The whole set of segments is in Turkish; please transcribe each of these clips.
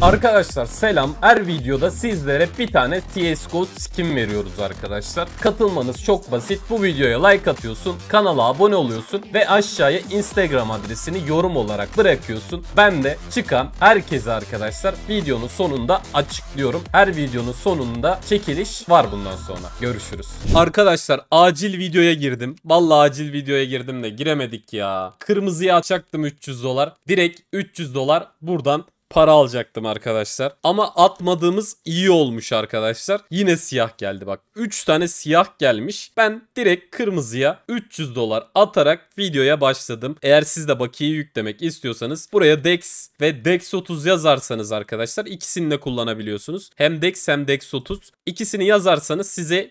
Arkadaşlar selam. Her videoda sizlere bir tane CSGO skin veriyoruz arkadaşlar. Katılmanız çok basit. Bu videoya like atıyorsun, kanala abone oluyorsun ve aşağıya Instagram adresini yorum olarak bırakıyorsun. Ben de çıkan herkese arkadaşlar videonun sonunda açıklıyorum. Her videonun sonunda çekiliş var bundan sonra. Görüşürüz. Arkadaşlar acil videoya girdim. Vallahi acil videoya girdim de giremedik ya. Kırmızıyı açacaktım 300 dolar. Direkt 300 dolar buradan para alacaktım arkadaşlar. Ama atmadığımız iyi olmuş arkadaşlar. Yine siyah geldi bak. 3 tane siyah gelmiş. Ben direkt kırmızıya 300 dolar atarak videoya başladım. Eğer siz de bakiye yüklemek istiyorsanız buraya DEX ve DEX 30 yazarsanız arkadaşlar ikisini de kullanabiliyorsunuz. Hem DEX hem DEX 30 ikisini yazarsanız size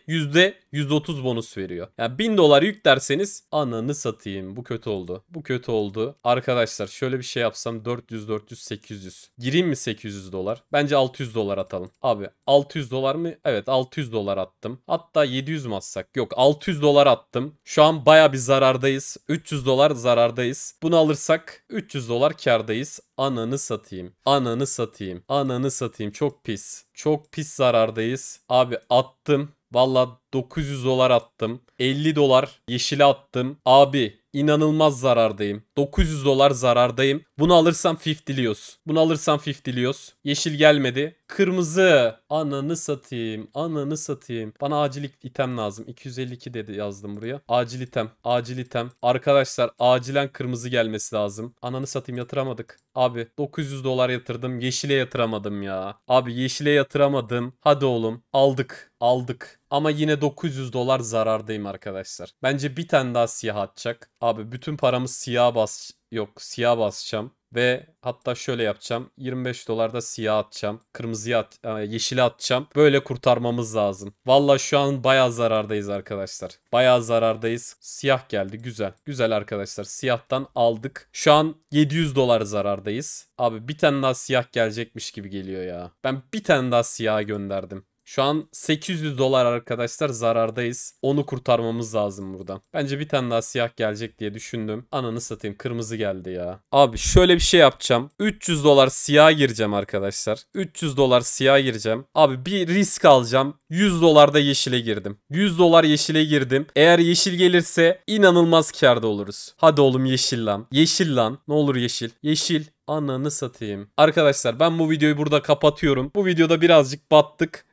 %30 bonus veriyor. Yani 1000 dolar yüklerseniz ananı satayım. Bu kötü oldu. Bu kötü oldu. Arkadaşlar şöyle bir şey yapsam 400 400 800. Gireyim mi 800 dolar? Bence 600 dolar atalım. Abi 600 dolar mı? Evet 600 dolar attım. Hatta 700 mi atsak? Yok 600 dolar attım. Şu an baya bir zarardayız. 300 dolar zarardayız. Bunu alırsak 300 dolar kardayız. Ananı satayım. Ananı satayım. Ananı satayım. Çok pis. Çok pis zarardayız. Abi attım. Valla 900 dolar attım. 50 dolar yeşile attım. Abi inanılmaz zarardayım. 900 dolar zarardayım. Bunu alırsam 50 liyoruz. Bunu alırsam 50 liyoruz. Yeşil gelmedi. Kırmızı. Ananı satayım. Ananı satayım. Bana acil item lazım. 252 dedi yazdım buraya. Acil item. Acil item. Arkadaşlar acilen kırmızı gelmesi lazım. Ananı satayım yatıramadık. Abi 900 dolar yatırdım. Yeşile yatıramadım ya. Abi yeşile yatıramadım. Hadi oğlum. Aldık. Aldık. Ama yine 900 dolar zarardayım arkadaşlar. Bence bir tane daha siyah atacak. Abi bütün paramız siyah bas... Yok siyah basacağım ve hatta şöyle yapacağım. 25 dolar da siyah atacağım. Kırmızıya at, e, yeşile atacağım. Böyle kurtarmamız lazım. Valla şu an baya zarardayız arkadaşlar. Baya zarardayız. Siyah geldi. Güzel. Güzel arkadaşlar. Siyahtan aldık. Şu an 700 dolar zarardayız. Abi bir tane daha siyah gelecekmiş gibi geliyor ya. Ben bir tane daha siyah gönderdim. Şu an 800 dolar arkadaşlar zarardayız. Onu kurtarmamız lazım buradan. Bence bir tane daha siyah gelecek diye düşündüm. Ananı satayım kırmızı geldi ya. Abi şöyle bir şey yapacağım. 300 dolar siyah gireceğim arkadaşlar. 300 dolar siyah gireceğim. Abi bir risk alacağım. 100 dolar da yeşile girdim. 100 dolar yeşile girdim. Eğer yeşil gelirse inanılmaz karda oluruz. Hadi oğlum yeşil lan. Yeşil lan. Ne olur yeşil. Yeşil. Ananı satayım. Arkadaşlar ben bu videoyu burada kapatıyorum. Bu videoda birazcık battık.